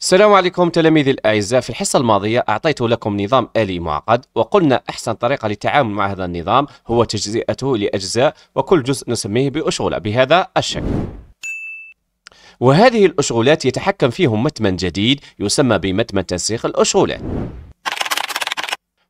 السلام عليكم تلاميذي الأعزاء في الحصة الماضية أعطيت لكم نظام آلي معقد وقلنا أحسن طريقة للتعامل مع هذا النظام هو تجزئته لأجزاء وكل جزء نسميه بأشغلة بهذا الشكل وهذه الأشغلات يتحكم فيهم متمن جديد يسمى بمتمن تنسيق الأشغلات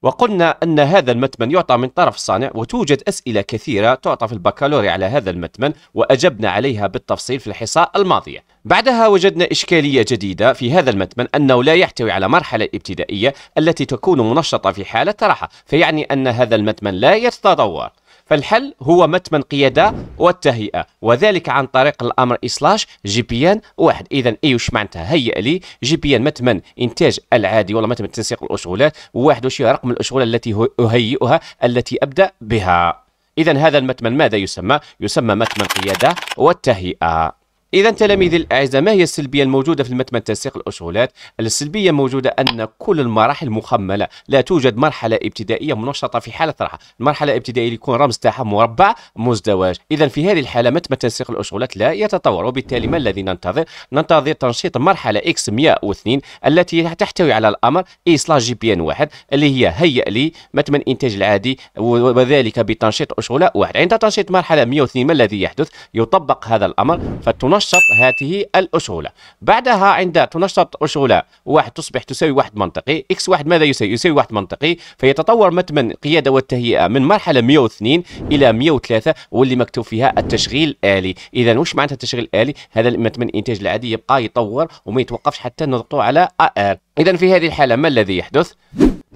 وقلنا أن هذا المتمن يعطى من طرف الصانع وتوجد أسئلة كثيرة تعطى في البكالوريا على هذا المتمن وأجبنا عليها بالتفصيل في الحصة الماضية بعدها وجدنا إشكالية جديدة في هذا المتمن أنه لا يحتوي على مرحلة ابتدائية التي تكون منشطة في حالة راحة فيعني أن هذا المتمن لا يتطور فالحل هو متمن قيادة والتهيئة وذلك عن طريق الأمر إصلاش جي بي ان واحد إذا أي وش معناتها هيئ لي جي بي ان متمن إنتاج العادي ولا متمن تنسيق الأشغالات واحد وش رقم الأشغال التي أهيئها التي أبدأ بها إذا هذا المتمن ماذا يسمى؟ يسمى متمن قيادة والتهيئة إذا تلاميذي الأعزاء ما هي السلبية الموجودة في المتمن تنسيق الأشغالات؟ السلبية موجودة أن كل المراحل مخملة، لا توجد مرحلة ابتدائية منشطة في حالة راحة، المرحلة الابتدائية يكون رمز تاعها مربع مزدوج، إذا في هذه الحالة متمن تنسيق الأشغالات لا يتطور، وبالتالي ما الذي ننتظر؟ ننتظر تنشيط مرحلة إكس 102 التي تحتوي على الأمر إيصال جي بي إن واحد اللي هي هيئ لي متمن الإنتاج العادي وذلك بتنشيط أشغالة واحد، عند تنشيط مرحلة 102 ما الذي يحدث؟ يطبق هذا الأمر فتنشط تنشط هذه الأشعولة بعدها عند تنشط أشعولة واحد تصبح تساوي واحد منطقي إكس واحد ماذا يساوي؟ يساوي واحد منطقي فيتطور متمن قيادة والتهيئة من مرحلة 102 إلى 103 واللي مكتوب فيها التشغيل الآلي إذا وش معناتها التشغيل الآلي؟ هذا متمن الإنتاج العادي يبقى يطور وما يتوقفش حتى نضغطه على AR إذا في هذه الحالة ما الذي يحدث؟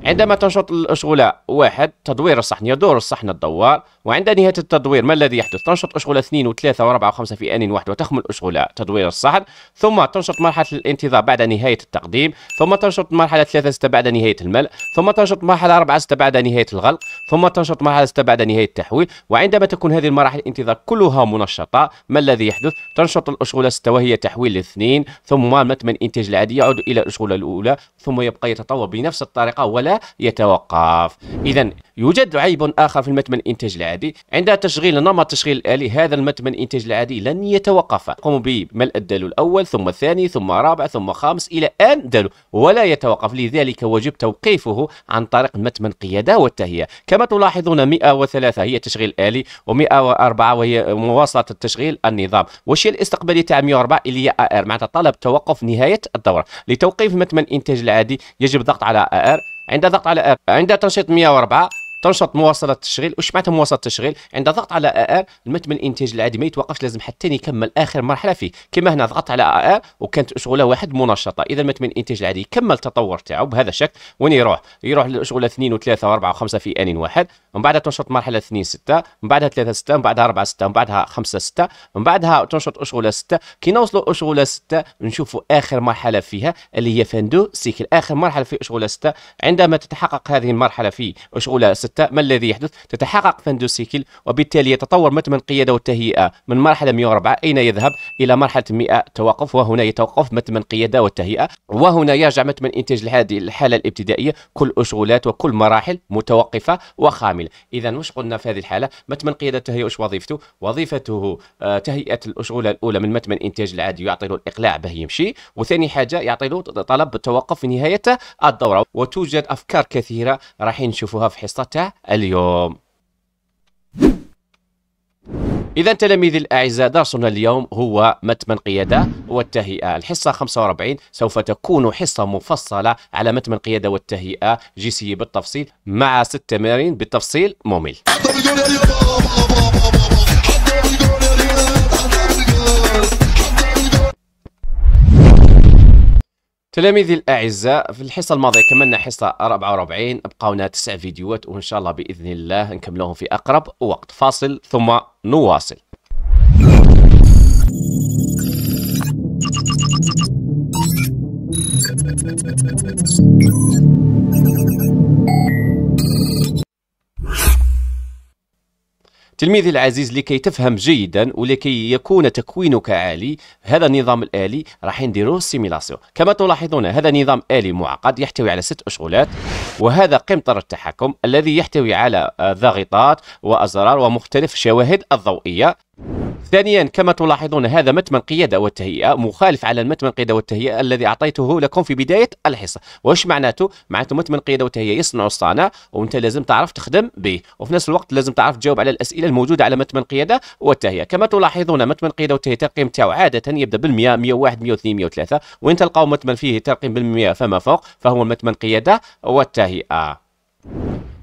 عندما تنشط الأشغلة واحد تدوير الصحن يدور الصحن الدوار وعند نهاية التدوير ما الذي يحدث تنشط أشغلة اثنين وثلاثة واربعة وخمسة في آن واحد وتخمل الأشغلة تدوير الصحن ثم تنشط مرحلة الانتظار بعد نهاية التقديم ثم تنشط مرحلة ثلاثة ستة بعد نهاية الملء ثم تنشط مرحلة أربعة ستة بعد نهاية الغلق ثم تنشط مرحلة ستة بعد نهاية التحويل وعندما تكون هذه المراحل الانتظار كلها منشطة ما الذي يحدث تنشط الأشغلة ستة وهي تحويل الاثنين ثم متم الانتاج العادي يعود إلى الأشغلة الأولى ثم يبقى يتطور بنفس الطريقة ولا يتوقف إذا يوجد عيب آخر في المتمن الإنتاج العادي عند تشغيل نمط تشغيل الآلي هذا المتمن الإنتاج العادي لن يتوقف قم بملء الدالو الأول ثم الثاني ثم رابع ثم خامس إلى آن دالو ولا يتوقف لذلك وجب توقيفه عن طريق متمن قيادة والتهيئة كما تلاحظون 103 هي تشغيل آلي و104 وهي مواصلة التشغيل النظام والشيء الاستقبالي تاع 104 اللي هي ار معناتها طلب توقف نهاية الدورة لتوقيف متمن الإنتاج العادي يجب الضغط على ار عند ضغط على اق عند تنشيط 104 تنشط مواصله التشغيل وش معناتها مواصله التشغيل عند ضغط على ار المت من الانتاج العادي ما يتوقفش لازم حتى يكمل اخر مرحله فيه كما هنا ضغط على ار وكانت شغله واحد منشطه اذا المت من الانتاج العادي يكمل التطور تاعو بهذا الشكل وين يروح يروح للاشغوله 2 و3 و4 و5 في ان واحد من بعدها تنشط مرحله 2 6 من بعدها 3 6 من بعدها 4 6 من بعدها 5 6 من بعدها تنشط شغله 6 كي نوصلوا شغله 6 نشوفوا اخر مرحله فيها اللي هي فاندو سيكل اخر مرحله في شغله 6 عندما تتحقق هذه المرحله في شغله 6 2006 ما الذي يحدث تتحقق فندوسيكل وبالتالي يتطور متمن القياده والتهيئه من مرحله 104 اين يذهب الى مرحله 100 توقف وهنا يتوقف متمن القياده والتهيئه وهنا يرجع متمن انتاج هذه الحاله الابتدائيه كل أشغالات وكل مراحل متوقفه وخامله اذا واش قلنا في هذه الحاله متمن القياده والتهيئه واش وظيفته وظيفته آه، تهيئه الأشغال الاولى من متمن إنتاج العادي يعطي له الاقلاع به يمشي وثاني حاجه يعطي له طلب التوقف في نهايه الدوره وتوجد افكار كثيره راح نشوفوها في حصه اليوم إذا تلاميذي الأعزاء درسنا اليوم هو متن القيادة والتهيئة الحصة 45 سوف تكون حصة مفصلة على متن القيادة والتهيئة جي سي بالتفصيل مع ست تمارين بالتفصيل ممل تلاميذي الاعزاء في الحصه الماضيه كملنا حصه 44 بقاونا تسع فيديوهات وان شاء الله باذن الله نكملوهم في اقرب وقت فاصل ثم نواصل تلميذي العزيز لكي تفهم جيدا ولكي يكون تكوينك عالي هذا النظام الالي راح نديروه سيميلاسيون كما تلاحظون هذا نظام الي معقد يحتوي على ست اشغالات وهذا قمطر التحكم الذي يحتوي على آه، ضاغطات وازرار ومختلف الشواهد الضوئيه ثانيا كما تلاحظون هذا متمن قيادة والتهيئه مخالف على المتمن قيادة والتهيئه الذي اعطيته لكم في بدايه الحصه واش معناته معناته متمن قيادة والتهيئه يصنع الصانع وانت لازم تعرف تخدم به وفي نفس الوقت لازم تعرف تجاوب على الاسئله الموجوده على متمن قيادة والتهيئه كما تلاحظون متمن قيادة والتهيئه الترقيم تاعو عاده يبدا بال 100 101 102 103 وان تلقاو متمن فيه ترقيم بال 100 فما فوق فهو متمن قياده والتهيئه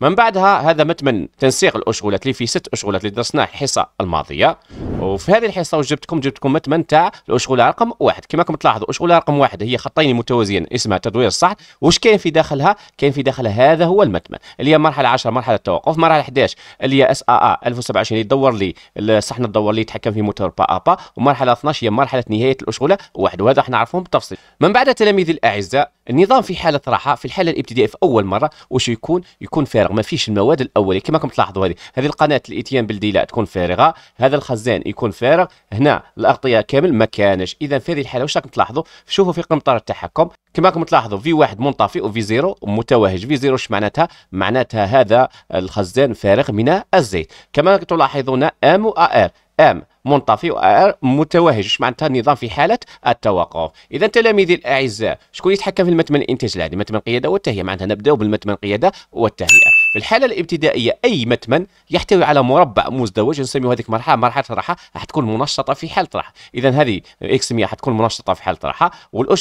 من بعدها هذا متمن تنسيق الاشغولات اللي فيه ست اشغولات اللي درسناها الحصه الماضيه وفي هذه الحصه وش جبتكم جبتكم متمن تاع الاشغوله رقم واحد كما راكم تلاحظوا اشغوله رقم واحد هي خطين متوازيين اسمها تدوير الصحن وش كاين في داخلها كاين في داخلها هذا هو المتمن اللي هي مرحله 10 مرحله التوقف مرحله 11 اللي هي اس ا ا 1027 يدور لي الصحن تدور لي يتحكم في موتور با ابا ومرحله 12 هي مرحله نهايه الاشغوله واحد وهذا احنا نعرفهم بالتفصيل من بعد تلاميذي الاعزاء النظام في حاله راحه في الحاله الابتدائيه في اول مره وش يكون يكون فارغ فارغ ما فيش المواد الاوليه كما راكم تلاحظوا هذه هذه القناه الاتيان بالديلاء تكون فارغه هذا الخزان يكون فارغ هنا الاغطيه كامل ما كانش اذا في هذه الحاله واش راكم تلاحظوا شوفوا في قمطار التحكم كما راكم تلاحظوا في واحد منطفئ وفي زيرو متوهج في زيرو معناتها معناتها هذا الخزان فارغ من الزيت كما تلاحظون ام و ار ام منطفي آه، متوهج واش معناتها النظام في حاله التوقف اذا تلاميذي الاعزاء شكون يتحكم في المتمن الانتاج العالي متمن القياده والتهيئه معناتها نبداو بالمتمن القياده والتهيئه في الحالة الابتدائية أي متمن يحتوي على مربع مزدوج نسميه هذيك مرحلة مرحلة راحة راح تكون منشطة في حالة راحة إذا هذه إكس 100 حتكون منشطة في حالة راحة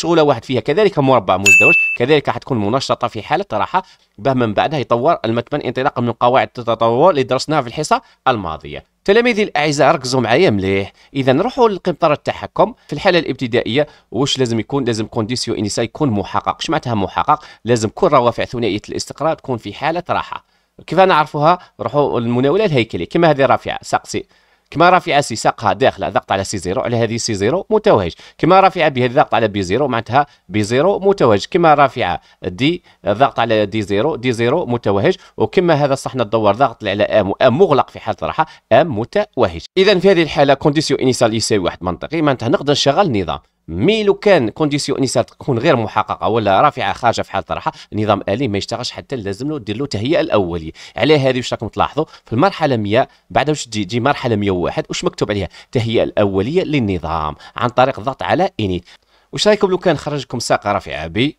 أولى واحد فيها كذلك مربع مزدوج كذلك حتكون منشطة في حالة راحة به من بعدها يطور المتمن انطلاقا من قواعد التطور اللي درسناها في الحصة الماضية تلاميذي الاعزاء ركزوا معايا مليح اذا نروحوا للقنطره التحكم في الحاله الابتدائيه واش لازم يكون لازم كونديسيو انيسا يكون محقق اش معناتها محقق لازم كل روافع ثنائيه الاستقرار تكون في حاله راحه كيف نعرفوها نروحوا للمناوله الهيكليه كما هذه رافعه ساق سي كما رافعه سي ساقها داخله ضغط على سي زيرو على هذه سي زيرو متوهج كما رافعه هذه ضغط على بي زيرو معناتها بي زيرو متوهج كما رافعه دي ضغط على دي زيرو دي زيرو متوهج وكما هذا الصحن الدور ضغط على ام وام مغلق في حاله الراحه ام متوهج اذا في هذه الحاله كونديسيون انيسال يساوي واحد منطقي معناتها نقدر نشغل نظام مي لو كان كونديسيون انيسيال تكون غير محققه ولا رافعه خارجه في حال طرحها النظام الي ما يشتغلش حتى لازم له دير له تهيئه الاوليه على هذه واش راكم تلاحظوا في المرحله 100 بعد واش تجي تجي مرحله 101 واش مكتوب عليها تهيئه الاوليه للنظام عن طريق الضغط على انيت واش رايكم لو كان خرج لكم ساقه رافعه بي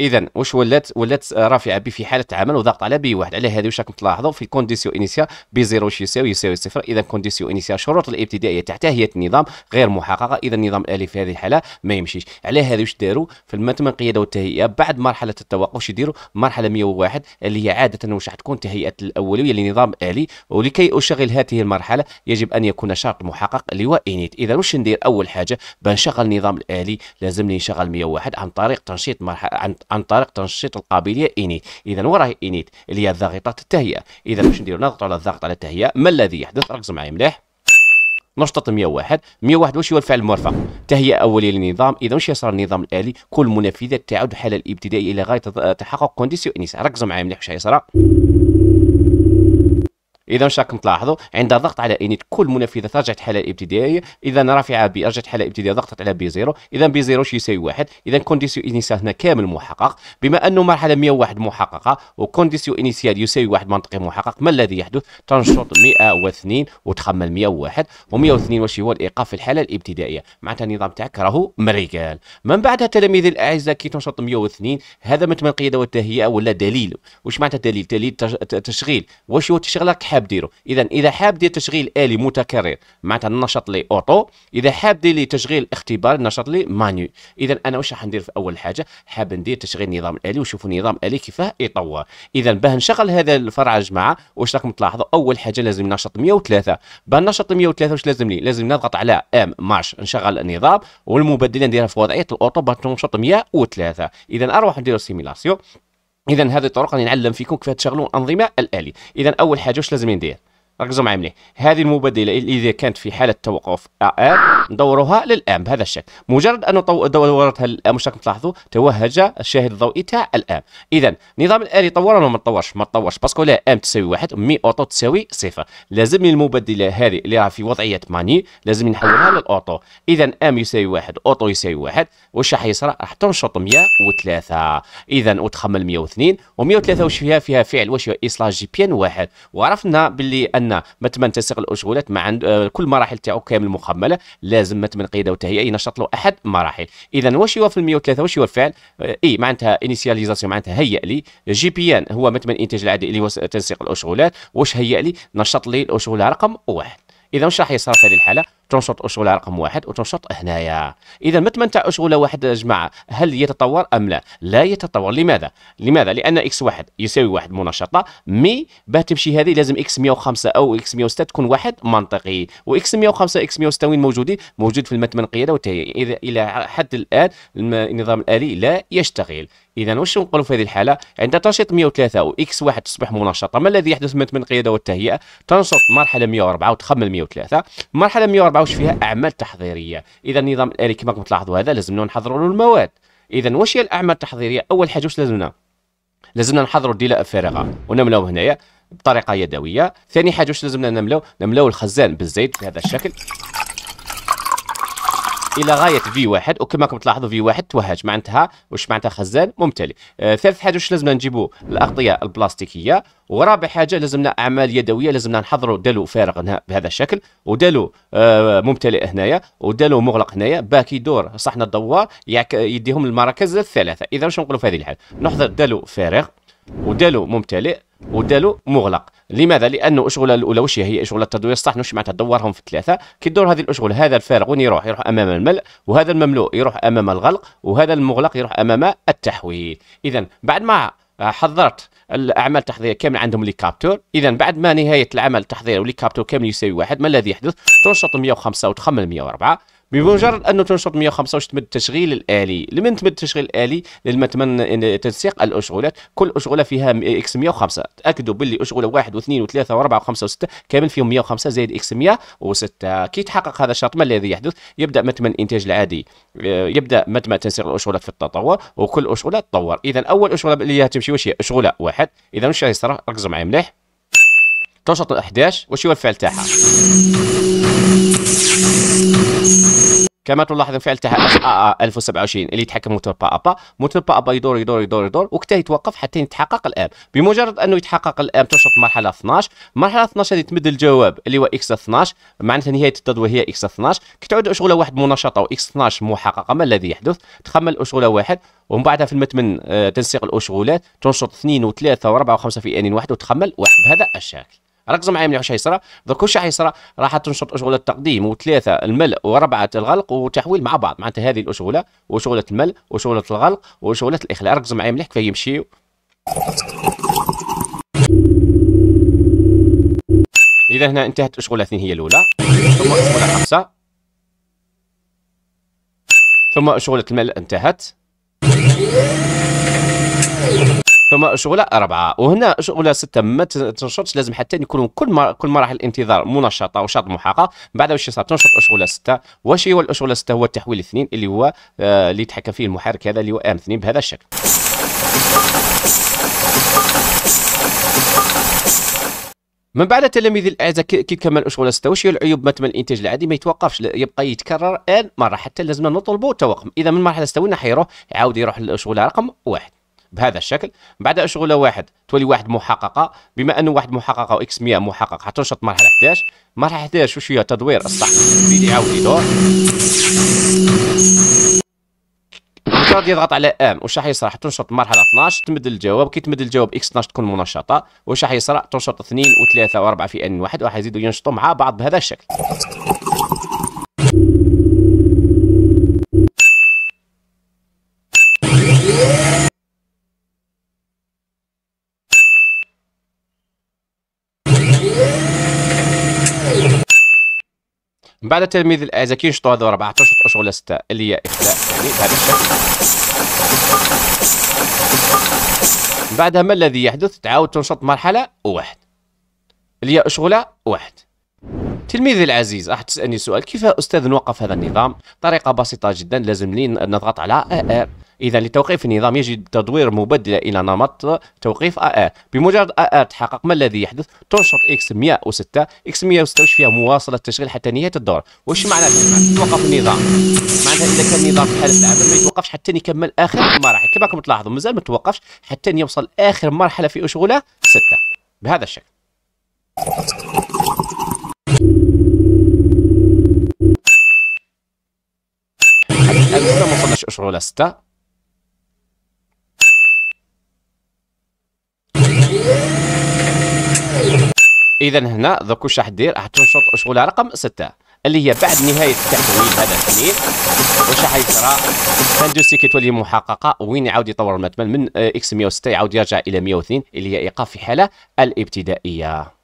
اذا واش ولات ولات رافعه بي في حاله عمل وضغط على بي واحد على هذه واش راكم تلاحظوا في كونديسيون انيسيا بي زيرو واش يساوي يساوي صفر اذا كونديسيون انيسيا شروط الابتدائيه هي النظام غير محققه اذا النظام الالي في هذه الحاله ما يمشيش على هذه واش داروا في المتمن القياده والتهيئه بعد مرحله التوقف واش يديروا مرحله 101 اللي هي عاده واش تكون تهيئه الاولويه لنظام الي ولكي اشغل هذه المرحله يجب ان يكون شرط محقق اللي هو انيت اذا واش ندير اول حاجه بنشغل النظام الالي لازمني نشغل 101 عن طريق تنشيط مرحله عن عن طريق تنشيط القابليه انيت اذا وراه انيت اللي هي الضغطه التهيئه اذا باش نديرو نضغط على الضغط على التهيئه ما الذي يحدث ركز معايا مليح نشطة 101 101 واش هو الفعل المرفق تهيئة أولية للنظام إذا واش يصير النظام الآلي كل منفذه تعود الحالة الابتدائية إلى غاية تحقق كونديسيو إنيس ركز معايا مليح واش يصرى اذا راكم تلاحظوا عند ضغط على انيت كل منفذه ترجعت حاله الابتدائيه اذا رافعه ب رجعت حاله ابتدائيه ضغطت على بي زيرو اذا بي زيرو يساوي واحد اذا كونديسيو انيسيال هنا كامل محقق بما انه مرحله 101 محققه وكونديسيو انيسيال يساوي واحد منطقي محقق ما الذي يحدث تنشط 102 وتخمل 101 و102 واش هو الايقاف في الحاله الابتدائيه معناتها النظام تاعك راهو مريقال من بعد التلاميذ الاعزاء كي تنشط 102 هذا مثل القياده والتهيئه ولا دليل واش معناتها دليل دليل تشغيل واش هو تشغيلك حاب ديرو اذا اذا حاب دير تشغيل الي متكرر معناتها النشاط لي اوتو اذا حاب دير لي تشغيل اختبار نشط لي مانيو اذا انا واش راح ندير في اول حاجه حاب ندير تشغيل نظام الي وشوفوا نظام الي كيفاه يطور اذا باه نشغل هذا الفرع جماعه واش راكم تلاحظوا اول حاجه لازم نشط 103 باه نشط 103 واش لازم لي لازم نضغط على ام مارش نشغل النظام والمبدله نديرها في وضعيه الاوتو باش تنشط 103 اذا اروح ندير سيميلاسيون اذا هذه الطرق اللي نعلم فيكم كيف تشغلوا الانظمه الاليه اذا اول حاجه واش لازم ندير ركزوا معايا مليح هذه المبادله اللي اذا كانت في حاله توقف ار آه، آه، ندورها للام بهذا الشكل مجرد ان دورتها مش راكم تلاحظوا توهج الشاهد الضوئي تاع الام اذا نظام الالي طور ولا ما طورش ما طورش باسكو لا ام تساوي واحد مي اوتو تساوي صفر لازم المبادله هذه اللي راه في وضعيه ماني لازم نحولها للاوتو اذا ام يساوي واحد اوتو يساوي واحد واش راح يصرى راح تنشط 103 اذا وتخمل 102 و103 واش فيها فيها فعل واش هي اصلاح جي بي ان واحد وعرفنا باللي ان ان مثلا تسق الاشغولات مع عند آه، كل مراحل تاعو كامل مخمله لازم مثلا قياده وتهيئه ينشط له احد المراحل اذا واش هو في 103 واش هو الفعل آه، اي معناتها انيسياليزاسيون معناتها هيئ لي جي بي ان هو مثلا انتاج العادي اللي هو تنسيق الاشغولات واش هيئ لي نشط لي الاشغال رقم واحد اذا واش راح يصير في هذه الحاله تنشط أشغلة رقم واحد وتنشط هنايا إذا متمنتع أشغلة واحد يا جماعة هل يتطور أم لا؟ لا يتطور لماذا؟ لماذا؟ لأن إكس واحد يساوي واحد منشطة مي باه تمشي هذه لازم إكس 105 أو إكس 106 تكون واحد منطقي وإكس 105 إكس 106 وين موجودين؟ موجود في المتمن قيادة والتهيئة إذا إلى حد الآن النظام الآلي لا يشتغل اذا واش نقولوا في هذه الحاله عند تنشيط 103 واكس واحد تصبح منشطه ما الذي يحدث في المتمن القياده والتهيئه تنشط مرحله 104 وتخمل 103 مرحله 104 بقاوش فيها اعمال تحضيريه اذا النظام الالي كما راكم تلاحظوا هذا لازمنا نحضروا له المواد اذا واش هي الاعمال التحضيريه اول حاجه واش لازمنا لازمنا نحضروا الدلاء الفارغه ونملاو هنايا بطريقه يدويه ثاني حاجه واش لازمنا نملاو نملاو الخزان بالزيت بهذا الشكل الى غايه في واحد وكما راكم تلاحظوا في واحد توهج معناتها واش معناتها خزان ممتلئ آه ثالث حاجه واش لازمنا نجيبوا الاغطيه البلاستيكيه ورابع حاجه لازمنا اعمال يدويه لازمنا نحضروا دالو فارغ بهذا الشكل ودالو آه ممتلئ هنايا ودالو مغلق هنايا باك يدور صحن الدوار يديهم المراكز الثلاثه اذا واش نقولوا في هذه الحاله نحضر دالو فارغ ودالو ممتلئ ودالو مغلق لماذا؟ لانه اشغل وش هي اشغل التدوير صح نش معناتها دورهم في الثلاثه كي تدور هذه الاشغال هذا الفارغ وين يروح؟ يروح يروح امام الملء وهذا المملوء يروح امام الغلق وهذا المغلق يروح امام التحويل اذا بعد ما حضرت الاعمال التحضيريه كامل عندهم لي كابتور اذا بعد ما نهايه العمل التحضيري ولي كابتور كامل يساوي واحد ما الذي يحدث تنشط 105 وتخمل 104 بمجرد انه تنشط 105 واش تمد التشغيل الالي لمن تمد التشغيل الالي لما تمن تنسيق الاشغالات كل اشغاله فيها اكس 105 تاكدوا باللي اشغاله 1 و2 و3 و4 و5 و6 كامل فيهم 105 زائد اكس 106 كي يتحقق هذا الشرط ما الذي يحدث يبدا متمن الانتاج العادي آه، يبدا متمن تنسيق الاشغالات في التطور وكل اشغاله تطور اذا اول اشغاله اللي تمشي واش هي اشغاله واحد اذا واش يصير ركزوا معايا مليح تنشط 11 واش هو الفعل تاعها كما تلاحظون فعل آه، آه، آه، التحقق 1027 اللي يتحكم موتور با ابا موتور با ابا يدور يدور يدور يدور وقتها يتوقف حتى يتحقق الام بمجرد انه يتحقق الام تنشط المرحله 12 المرحله 12 هذه تمد الجواب اللي هو اكس 12 معناتها نهايه التضويه هي اكس 12 كي تعود اشغله واحد منشطه واكس 12 محققه ما الذي يحدث تخمل اشغله واحد ومن بعدها في المتمن تنسيق الاشغولات تنشط اثنين وثلاثه واربعه وخمسه في ان واحد وتخمل واحد بهذا الشكل ركزوا معايا مليح واش حيصرى درك واش حيصرى راح تنشط اشغله التقديم وثلاثه الملء وربعه الغلق وتحويل مع بعض معناتها هذه الاشغله وشغله الملء وشغله الغلق وشغله الاخلاء ركزوا معايا مليح كيف يمشيو اذا هنا انتهت اشغله اثنين هي الاولى ثم اشغله خمسه ثم اشغله الملء انتهت فما شغله اربعه وهنا شغله سته ما تنشطش لازم حتى يكونوا كل كل مراحل الانتظار منشطه وشاط محاقه بعد واش يصير تنشط شغله سته واش هو شغله سته هو التحويل اثنين اللي هو آه اللي يتحكم فيه المحرك هذا اللي هو ام اثنين بهذا الشكل من بعد تلاميذ الاعزاء كي تكمل اشغال سته واش هي العيوب تم الانتاج العادي ما يتوقفش يبقى يتكرر ان مره حتى لازمنا نطلبوا توقف اذا من مرحله استوينا حيروح يعاود يروح للشغل رقم واحد بهذا الشكل بعد شغله واحد تولي واحد محققه بما انه واحد محققه واكس 100 محقق حتنشط مرحله 11 مرحله 11 وش هي تدوير الصح بيدي يعاود يدور غادي يضغط على ام واش راح يصرح تنشط مرحله 12 تمد الجواب كي تمد الجواب اكس 12 تكون منشطه واش راح يصرى تنشط 2 و3 و4 في ان واحد وراح يزيدوا ينشطوا مع بعض بهذا الشكل بعد تلميذ نشطوا شطوة 14 أشهر ولا 6 اللي هي إخلاء يعني بهذا الشكل بعدها ما الذي يحدث تعاود تنشط مرحلة واحد اللي هي أشغلة واحد تلميذي العزيز راح تسألني سؤال كيف أستاذ نوقف هذا النظام؟ طريقة بسيطة جدا لازم لي نضغط على آآآ اذا لتوقيف النظام يجب تدوير مبدلة الى نمط توقيف ار بمجرد ار تحقق ما الذي يحدث تنشط اكس 106 اكس 106 فيها مواصله التشغيل حتى نهايه الدور وش معنى توقف النظام معناتها اذا كان النظام في حاله العمل ما يتوقفش حتى يكمل اخر المراحل كما كما تلاحظوا مازال ما توقفش حتى يوصل اخر مرحله في أشغلة 6 بهذا الشكل الأمثلة ما وصلناش أشغالة 6 اذا هنا دوك واش راح دير راح تنشط شغلها رقم ستة اللي هي بعد نهايه التحويل هذا التميل واش راح يصرى فاندوسي كتولي محققه وين يعاود يطور المثمن من آه، اكس 106 يعاود يرجع الى 102 اللي هي ايقاف في حاله الابتدائيه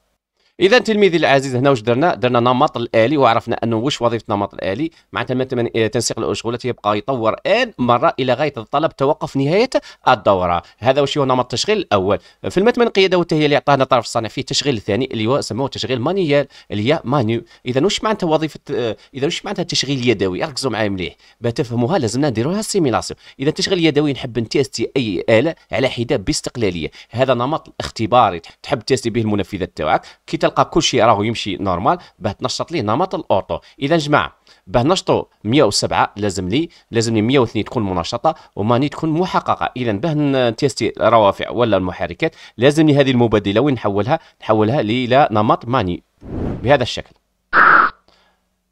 اذا تلميذي العزيز هنا واش درنا درنا نمط الالي وعرفنا انه واش وظيفه النمط الالي مع آه، تنسيق الاشغال يبقى يطور ان مره الى غايه الطلب توقف نهايه الدوره هذا واش هو نمط التشغيل الاول في المتمن القياده هي اللي عطانا الطرف الصانع فيه التشغيل الثاني اللي هو سموه تشغيل مانيال اللي هي مانيو اذا واش معناتها وظيفه آه، اذا واش معناتها التشغيل اليدوي ركزوا معايا مليح باه تفهموها لازمنا نديروها السيميلاسيون اذا التشغيل اليدوي نحب نتيستي اي اله على حده باستقلاليه هذا نمط اختباري تحب تيستي به المنفذه تاعك كي تلقى كل شيء راهو يمشي نورمال باه تنشط ليه نمط الاورطو اذا جماعه باه نشطو 107 لازم لي لازم لي 102 تكون منشطه وماني تكون محققه اذا باه نتيستي الروافع ولا المحركات لازم لي هذه المبادله وين نحولها نحولها الى نمط ماني بهذا الشكل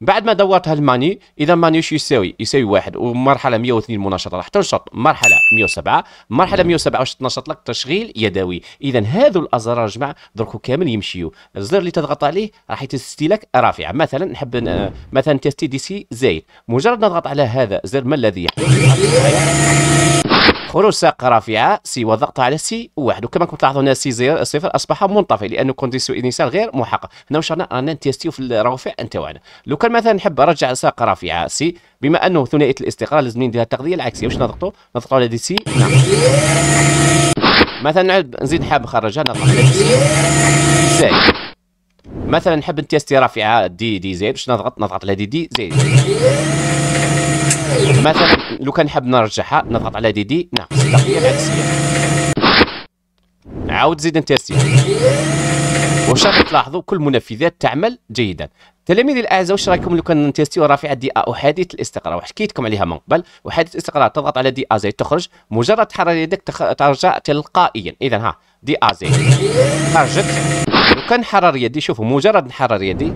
بعد ما دورت هالماني اذا ماني شو يساوي يساوي واحد ومرحله 102 منشطه راح تنشط مرحله 107 مرحله 107 واش تنشط لك تشغيل يدوي اذا هذو الازرار جماعه دركو كامل يمشيو الزر اللي تضغط عليه راح يتستي لك رافعه مثلا نحب مثلا تيستي دي سي زايد مجرد نضغط على هذا الزر ما الذي يحدث خروج ساق رافعه سوى ضغطها على سي واحد وكما كنت تلاحظوا هنا سي زير صفر اصبح منطفئ لانه كونديسيو انيسيال غير محقق هنا وصلنا رانا نتيستيو في الرافع تاعنا لو كان مثلا نحب نرجع ساق رافعه سي بما انه ثنائيه الاستقرار لازم ندير التغذيه العكسيه واش نضغطوا نضغطوا على دي سي نعم. مثلا نزيد حاب نخرجها نضغط على دي سي مثلا نحب نتيستي رافعه دي دي زيد باش نضغط نضغط على دي دي زيد مثلا لو كان حاب نرجعها نضغط على دي دي نعم عاود نعاود زيد نتيستي واش راكم تلاحظوا كل المنفذات تعمل جيدا تلاميذي الاعزاء واش رايكم لو كان نتيستيو رافعه دي ا احاديه الاستقرار وحكيتكم عليها من قبل احاديه الاستقرار تضغط على دي ا زي تخرج مجرد حرارة يدك تخ... ترجع تلقائيا اذا ها دي ا زي خرجت لو كان حرر يدي شوفوا مجرد نحرر يدي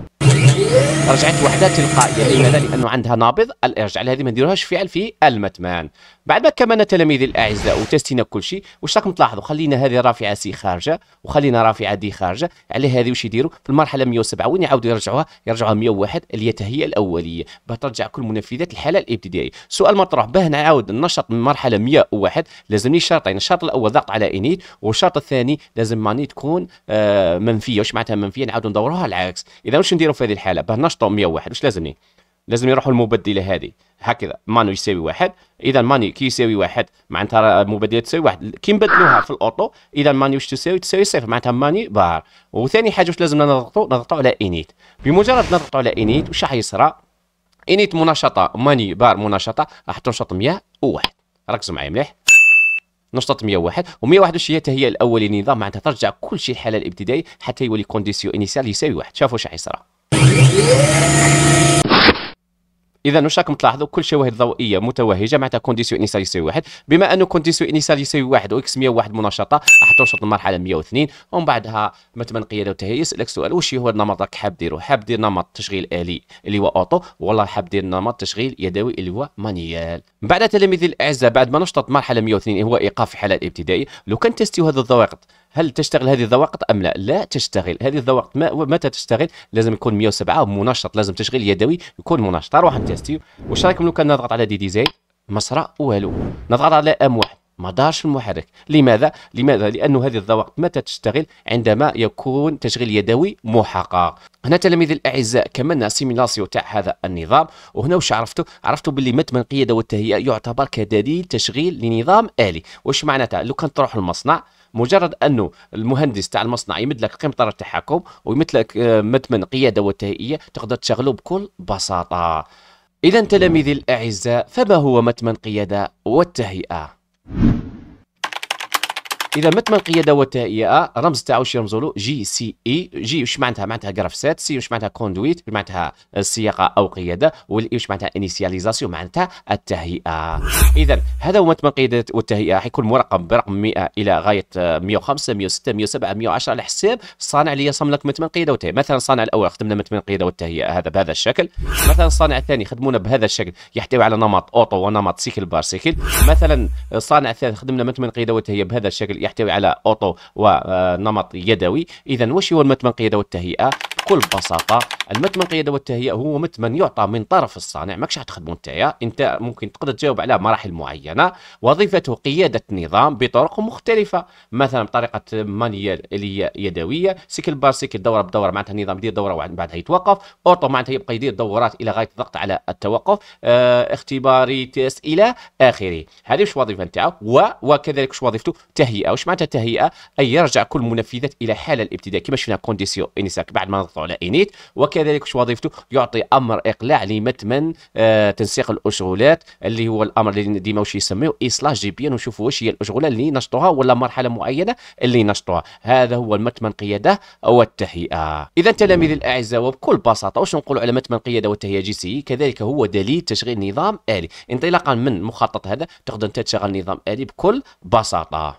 رجعت وحده تلقائيه لماذا لانه عندها نابض الارجاع هذه ما نديروهاش فعل في المتمان بعد ما كملنا تلاميذي الاعزاء وتستينا كل شيء واش راكم تلاحظوا خلينا هذه رافعه سي خارجه وخلينا رافعه دي خارجه على هذه واش يديروا في المرحله 107 وين يعاودوا يرجعوها يرجعوها 101 اللي هي الاوليه باش ترجع كل منفذات الحاله الابتدائيه سؤال مطروح باه نعاود النشط من المرحله 101 لازمني شرطين الشرط الاول ضغط على انيت والشرط الثاني لازم ماني تكون آه منفيه واش معناتها منفيه نعاودوا ندوروها العكس اذا واش نديروا في هذه الحاله باه نشطوا 101 واش لازمني لازم يروحوا المبدله هذه هكذا مانو يساوي واحد اذا ماني كي يساوي واحد معناتها المبدله تساوي واحد كي نبدلوها في الاوتو اذا ماني واش تساوي تساوي صفر معناتها ماني بار وثاني حاجه واش لازمنا نضغطوا نضغطوا على انيت بمجرد نضغطوا على انيت واش راح يصرى انيت مناشطه ماني بار مناشطه راح تنشط 101 ركزوا معايا مليح نشطت 101 و101 واش هي هي الاولي نظام معناتها ترجع كل شيء الحاله الابتدائي حتى يولي كونديسيو انيسيال يساوي واحد شافوا واش راح يصرى اذا واش راكم تلاحظوا كل شواهد ضوئيه متوهجه معناتها كونديسيون انيسيال يساوي واحد بما انه كونديسيون انيسيال يساوي واحد واكس 101 منشطه راح تنشط المرحله 102 ومن بعدها تمن قياده وتهيئه يسالك سؤال واش هو النمط راك حاب ديرو حاب دير نمط تشغيل الي اللي هو اوتو ولا حاب دير نمط تشغيل يدوي اللي هو مانيال من بعد تلاميذي الاعزاء بعد ما نشطت مرحله 102 هو ايقاف في الحاله الابتدائي لو كان تستيو هذا الضوابط هل تشتغل هذه الضوابط ام لا لا تشتغل هذه الضوابط متى تشتغل لازم يكون 107 منشط لازم تشغيل يدوي يكون منشط اروح نتيستيو واش رايكم لو كان نضغط على دي ديزاين مسرى والو نضغط على ام واحد ما دارش المحرك لماذا لماذا لانه هذه الضوابط متى تشتغل عندما يكون تشغيل يدوي محقق هنا تلاميذ الاعزاء كملنا سيميلاسيو تاع هذا النظام وهنا واش عرفتوا عرفتوا باللي متمن القياده والتهيئه يعتبر كدليل تشغيل لنظام الي واش معناتها لو كان تروح المصنع مجرد انه المهندس تاع المصنع يمد لك قمطره التحكم ويمد لك آه، متمن قياده وتهيئيه تقدر تشغله بكل بساطه اذا تلاميذي الاعزاء فما هو متمن قياده والتهيئه اذا متمن قياده وتائيه رمز تاعو واش يرمز له جي سي اي جي واش معناتها معناتها جرافسات سي واش معناتها كوندويت معناتها السياقه او قياده والاي واش معناتها انيسياليزاسيون معناتها التهيئه اذا هذا هو متمن قياده والتهيئه حيكون مرقم برقم 100 الى غايه 105 106 107 110 على حساب الصانع اللي يصمم لك متمن قياده والتهيئه مثلا الصانع الاول خدمنا متمن قياده والتهيئه هذا بهذا الشكل مثلا الصانع الثاني خدمونا بهذا الشكل يحتوي على نمط اوتو ونمط سيكل سيكل مثلا الصانع الثالث خدمنا متمن قياده والتهيئه بهذا الشكل يحتوي على اوتو ونمط يدوي اذا وش هو المتمن قياده التهيئه بكل بساطه المتمن قياده والتهيئه هو متمن يعطى من طرف الصانع ماكش تخدمو يا. انت ممكن تقدر تجاوب على مراحل معينه وظيفته قياده نظام بطرق مختلفه مثلا بطريقه مانيال اللي هي يدويه سيكل بار سيكل دوره بدوره معناتها النظام يدير دوره وبعد بعدها يتوقف اوتو معناتها يبقى يدير دورات الى غايه الضغط على التوقف آه اختباري تيست الى اخره هذه واش الوظيفه نتاعو وكذلك واش وظيفته تهيئه واش معناتها تهيئه اي يرجع كل منفذات الى حاله الابتداء كما شفنا كونديسيو انيساك بعد ما نضغطوا على انيت وك وكذلك وظيفته يعطي امر اقلاع لمتمن آه تنسيق الاشغالات اللي هو الامر اللي ديما واش يسميو اصلاح جي بي ان ونشوفوا واش هي الاشغاله اللي نشطوها ولا مرحله معينه اللي نشطوها هذا هو المتمن قياده والتهيئه اذا تلاميذ الاعزاء وبكل بساطه واش نقولوا على متمن قياده والتهيئه جي سي كذلك هو دليل تشغيل نظام الي انطلاقا من المخطط هذا تقدر انت تشغل نظام الي بكل بساطه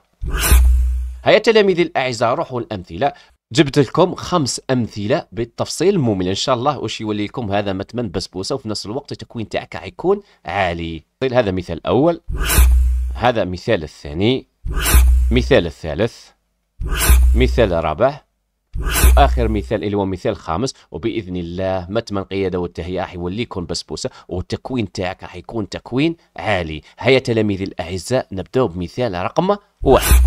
هيا تلاميذ الاعزاء روحوا الامثله جبت لكم خمس امثله بالتفصيل ممل ان شاء الله واش يولي لكم هذا متمن بسبوسه وفي نفس الوقت التكوين تاعك حيكون عالي طيب، هذا مثال اول هذا مثال الثاني مثال الثالث مثال رابع واخر مثال اللي هو مثال خامس وباذن الله متمن قياده والتهيئه لكم بسبوسه والتكوين تاعك حيكون تكوين عالي هيا تلاميذي الاعزاء نبداو بمثال رقم واحد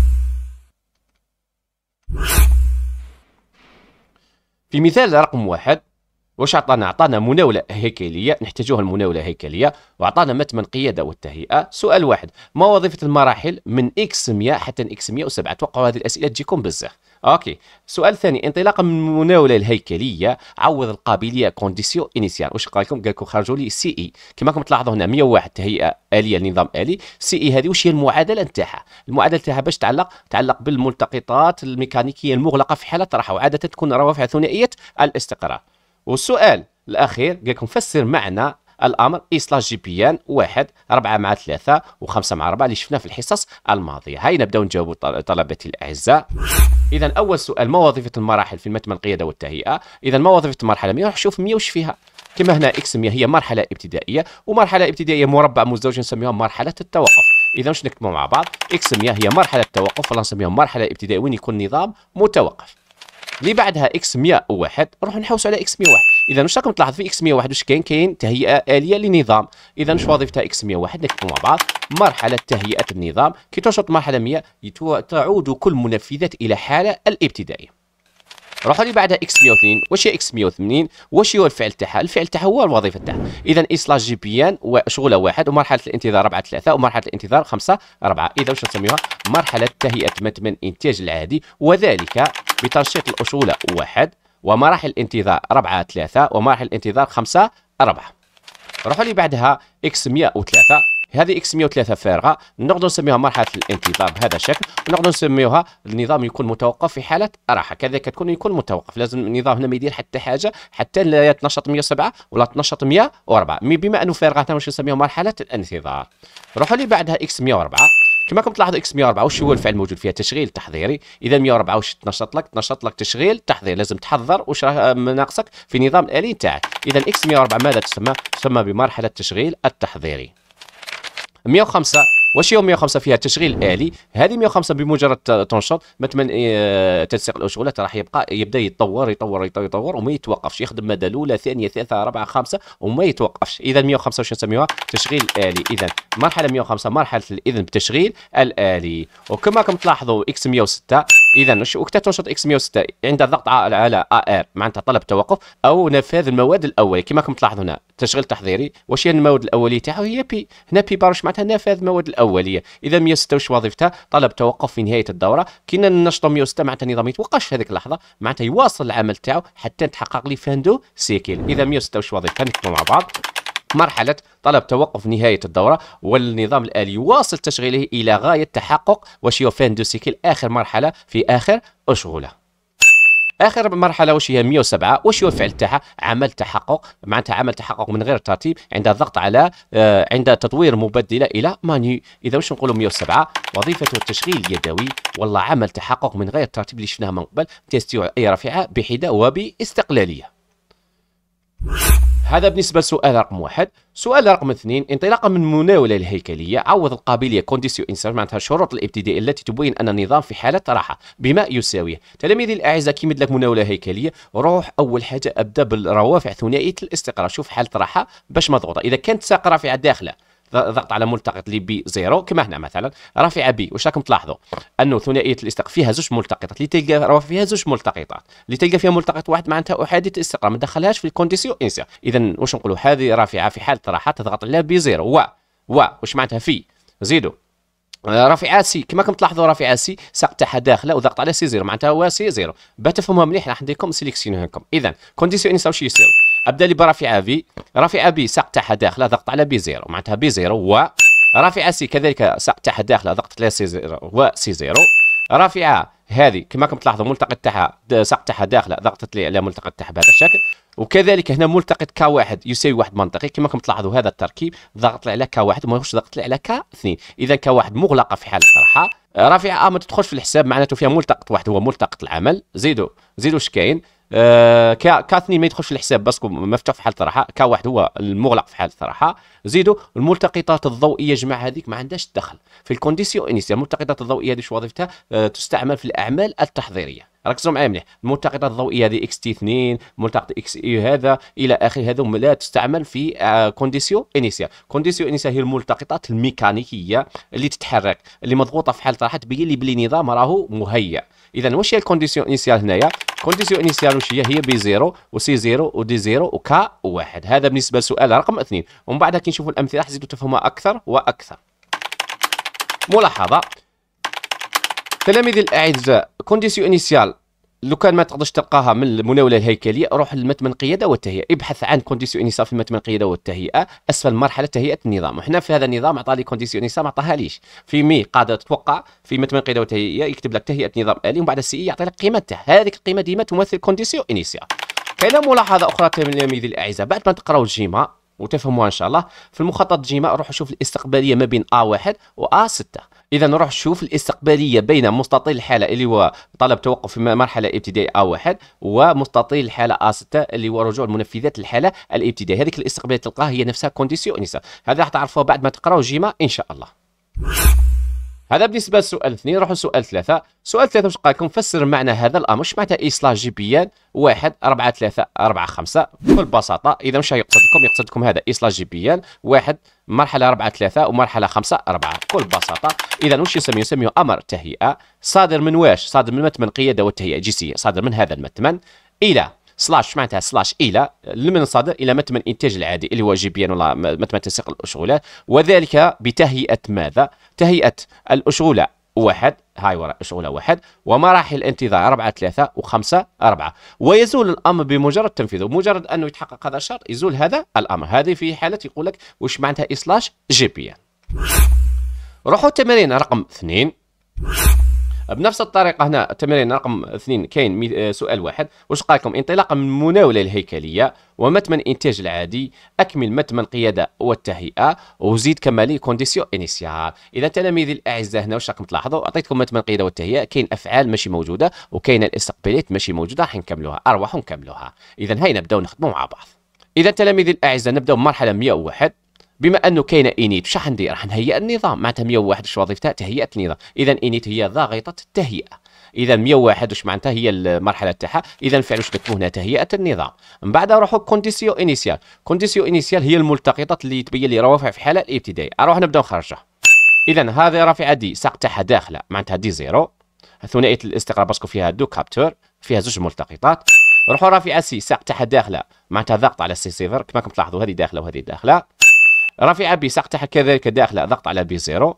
في مثال رقم واحد واش عطانا عطانا مناوله هيكليه نحتاجوها المناوله هيكليه وعطانا متمن القياده والتهيئه سؤال واحد ما وظيفه المراحل من اكس 100 حتى اكس 107 توقعوا هذه الاسئله تجيكم بزاف اوكي سؤال ثاني انطلاقا من المناوله الهيكليه عوض القابليه كونديسيون انيسيال واش قال لكم قال لكم خرجوا لي سي اي كما راكم تلاحظوا هنا 101 تهيئه اليه لنظام الي سي اي هذه واش هي المعادله نتاعها المعادله نتاعها باش تعلق تعلق بالملتقطات الميكانيكيه المغلقه في حاله طرحها وعاده تكون روافع ثنائيه الاستقرار والسؤال الاخير قال لكم فسر معنى الامر سلاش جي بي ان واحد اربعة مع ثلاثه وخمسه مع اربعه اللي شفناه في الحصص الماضيه هاي نبداو نجاوبوا طلبتي الاعزاء اذا اول سؤال ما وظيفه المراحل في المتمن القياده والتهيئه اذا ما وظيفه المرحله 100 شوف 100 وش فيها كما هنا اكس 100 هي مرحله ابتدائيه ومرحله ابتدائيه مربع مزدوج نسميها مرحله التوقف اذا واش نكتبوا مع بعض اكس 100 هي مرحله التوقف ولا نسميها مرحله ابتدائيه وين يكون النظام متوقف اللي بعدها اكس 101 نروح نحوسوا على اكس 101 اذا واش راكم تلاحظ في اكس 101 واش كاين كاين تهيئه اليه لنظام اذا واش وظيفتها اكس 101 نكتبوا مع بعض مرحله تهيئه النظام كي تنشط مرحله 100 تعود كل منفذات الى حاله الابتدائيه روحوا لي بعدها اكس 102 واش هي اكس 180 واش هو الفعل تاعها الفعل تاعها هو الوظيفه تاعها اذا اصلاح جي بي ان وشغله واحد ومرحله الانتظار 4 3 ومرحله الانتظار 5 4 اذا واش نسميوها مرحله تهيئه متمن الانتاج العادي وذلك بتنشيط الاشغله واحد ومراحل انتظار 4 3 ومراحل انتظار 5 4 روحوا لي بعدها اكس 103 هذه اكس 103 فارغه نقدر نسميها مرحله الانتظار بهذا الشكل ونقدر نسميوها النظام يكون متوقف في حاله راحه كذلك تكون يكون متوقف لازم النظام هنا ما يدير حتى حاجه حتى لا تنشط 107 ولا تنشط 104 بما انه فارغه مش مرحله الانتظار روحوا لي بعدها اكس 104 كما تلاحظوا اكس 104 وش هو الفعل الموجود فيها تشغيل تحضيري اذا 104 واش تنشط لك تنشط لك تشغيل تحضير لازم تحضر واش راه آه، ناقصك في نظام الالي تاعك اذا اكس 104 ماذا تسمى تسمى بمرحله التشغيل التحضيري 105 واش يوم 105 فيها تشغيل الي هذه 105 بمجرد تنشط تمن إيه، تنسيق الاشغالات راح يبقى يبدا يتطور يطور يطور يطور وما يتوقفش يخدم مدى الاولى ثانيه ثالثه رابعه خامسه وما يتوقفش اذا 105 واش نسميوها تشغيل الي اذا مرحله 105 مرحله الاذن بالتشغيل الالي وكما راكم تلاحظوا اكس 106 اذا وقت تنشط اكس 106 عند الضغط على ار معناتها طلب توقف او نفاذ المواد الاولي كما راكم تلاحظوا هنا تشغيل تحضيري واش هي المواد الاوليه تاعو هي بي هنا بي بار واش معناتها نفاذ المواد الاوليه اذا 106 واش وظيفتها طلب توقف في نهايه الدوره كي ننشطوا 106 معناتها النظام يتوقفش هذيك اللحظه معناتها يواصل العمل تاعو حتى تحقق لي فاندو سيكل اذا 106 واش وظيفتها نكتبوا مع بعض مرحلة طلب توقف نهاية الدورة والنظام الآلي واصل تشغيله إلى غاية تحقق وشيو فان دو سيكل آخر مرحلة في آخر أشغله اخر مرحله واش هي 107 واش هو الفعل تاعها عمل تحقق معناتها عمل تحقق من غير ترتيب عند الضغط على آه عند تطوير مبدله الى ماني اذا واش نقولوا 107 وظيفه التشغيل اليدوي والله عمل تحقق من غير ترتيب اللي شفناه من قبل تستوعب اي رفعه بحده وباستقلاليه هذا بالنسبة لسؤال رقم واحد سؤال رقم اثنين انطلاقا من المناولة الهيكلية عوض القابلية كونديسيو انسر معناتها الشروط الابتدائية التي تبين أن النظام في حالة راحة بما يساوي تلاميذي الأعزاء كي لك مناولة هيكلية روح أول حاجة أبدأ بالروافع ثنائية الاستقرار شوف حالة راحة باش مضغوطة إذا كانت ساق رافعة داخلة ضغط على ملتقط لي بي زيرو كما هنا مثلا رافعه بي واش راكم تلاحظوا انه ثنائيه الاستقرار فيها زوج ملتقطات اللي تلقى فيها زوج ملتقطات اللي تلقى فيها ملتقط واحد معناتها احاديه الاستقرار ما دخلهاش في الكونديسيون انسا اذا واش نقولوا هذه رافعه في حاله راحه تضغط على بي زيرو و و واش معناتها في زيدوا رافعه سي كما راكم تلاحظوا رافعه سي ساق تاعها داخله وضغط على سي زيرو معناتها هو سي زيرو باه تفهموها مليح راح نديكم لكم سيليكسيونها اذا كونديسيون انسا واش يساوي ابدا لي برافعه بي رافعه بي ساق تاعها داخله ضغط على بي زيرو معناتها بي زيرو و رافعه سي كذلك ساق تاعها داخله ضغط على سي زيرو و سي زيرو رافعه هذه كما راكم تلاحظوا ملتقط تاعها ساق تاعها داخله ضغطت لي على ملتقط تاعها بهذا الشكل وكذلك هنا ملتقط كا واحد يساوي واحد منطقي كما راكم تلاحظوا هذا التركيب ضغط لي على كا واحد ماهوش يخش ضغط لي على كا اثنين اذا كا واحد مغلقه في حاله طرحها رافعه ما تدخلش في الحساب معناته فيها ملتقط واحد هو ملتقط العمل زيدوا زيدوا اش كاين آه، كا كا اثنين ما يدخلش الحساب باسكو مفتوح في حاله الراحه كا واحد هو المغلق في حاله الراحه زيدوا الملتقطات الضوئيه جمع هذيك ما عندهاش دخل في الكونديسيون انيسيال الملتقطات الضوئيه هذه وظيفتها آه، تستعمل في الاعمال التحضيريه ركزوا معايا مليح الملتقطات الضوئيه هذه اكس تي 2 ملتقط اكس اي هذا الى اخره هذو لا تستعمل في آه، كونديسيون كونديسيو انيسيال كونديسيو انيسيال هي الملتقطات الميكانيكيه اللي تتحرك اللي مضغوطه في حاله راحه تبين لي بلي نظام راهو مهيأ اذا واش هي الكونديسيون انيسيال هنايا الكونديسيون انيسيال واش هي هي بي زيرو وسي زيرو ودي زيرو وكا واحد هذا بالنسبه لسؤال رقم اثنين ومن بعد كي نشوفوا الامثله حتزيدوا تفهموها اكثر واكثر ملاحظه تلاميذ الاعزاء كونديسيون انيسيال لو كان ما تقدرش تلقاها من المناوله الهيكليه روح للمتمن القياده والتهيئه ابحث عن كونديسيون انيسا في المتمن القياده والتهيئه اسفل مرحله تهيئه النظام وحنا في هذا النظام عطى لي كونديسيون انيسا ما عطاهاليش في مي قادر تتوقع في متمن القياده والتهيئه يكتب لك تهيئه نظام الي ومن بعد السي اي يعطي لك قيمته هذيك القيمه ديما تمثل كونديسيون انيسا كاينه ملاحظه اخرى تلاميذي الاعزاء بعد ما تقراو الجيما وتفهموها ان شاء الله في المخطط جيما روحوا شوف الاستقباليه ما بين ا1 و ا6 اذا نروح نشوف الاستقباليه بين مستطيل الحاله اللي هو طلب توقف في مرحله ابتدائيه a واحد ومستطيل الحاله ا 6 اللي هو رجوع المنفذات الحاله الابتدائيه هذيك الاستقباليه تلقاها هي نفسها كونديسيونيسا هذا راح تعرفوه بعد ما تقراو جيما ان شاء الله هذا بالنسبه لسؤال اثنين نروحوا لسؤال ثلاثه سؤال ثلاثه واش قال لكم فسر معنى هذا الامر واش معناتها اصلاح جي بي إن 1 4 3 4 5 بكل بساطه اذا واش يقصد لكم يقصد لكم هذا اصلاح جي بي إن 1 مرحله 4 3 ومرحله 5 4 بكل بساطه اذا واش يسميه يسميه امر تهيئه صادر من واش صادر من متمن قياده والتهيئه سي صادر من هذا المتمن الى سلاش معناتها سلاش الى المنصدر الى متم الانتاج العادي اللي هو جي بي ان ولا متم تنسيق الاشغالات وذلك بتهيئه ماذا؟ تهيئه الاشغال واحد هاي وراء شغلة واحد ومراحل انتظار أربعة ثلاثة وخمسة أربعة ويزول الأمر بمجرد تنفيذه مجرد أنه يتحقق هذا الشرط يزول هذا الأمر هذه في حالة يقول لك وش معناتها سلاش جي بي ان روحوا التمرين رقم اثنين بنفس الطريقه هنا التمرين رقم اثنين كاين آه، سؤال واحد واش قال لكم انطلاقا من المناوله الهيكليه ومتمن الانتاج العادي اكمل متمن قياده والتهيئه وزيد كمالي كونديسيون انيسيال اذا تلاميذي الاعزاء هنا واش راكم تلاحظوا عطيتكم متمن قياده والتهيئه كاين افعال ماشي موجوده وكاين الاستقبالات ماشي موجوده راح نكملوها ارواح نكملوها اذا هاي نبداو نخدموا مع بعض اذا تلاميذي الاعزاء نبداو بمرحله 101 بما انه كاينه انيت شح ندير؟ راح نهيئ النظام معناتها 101 واش وظيفتها؟ تهيئه النظام، اذا انيت هي ضاغطه التهيئه. اذا 101 واش معناتها هي المرحله تاعها اذا الفعل واش نكتبوا هنا تهيئه النظام من بعد نروحوا كونديسيو انيسيال كونديسيو انيسيال هي الملتقطات اللي تبين لي روافع في حاله الابتدائيه نروح نبدا نخرجها اذا هذه رافعه دي ساق تاعها داخله معناتها دي زيرو ثنائيه الاستقرار باسكو فيها دو كابتور فيها زوج ملتقطات نروحوا رافعه سي ساق تاعها داخله معناتها ضغط على سي سيفر كما راكم تلاحظوا هذه داخله وهذه داخله بي بساقطها كذلك داخله ضغط على بي زيرو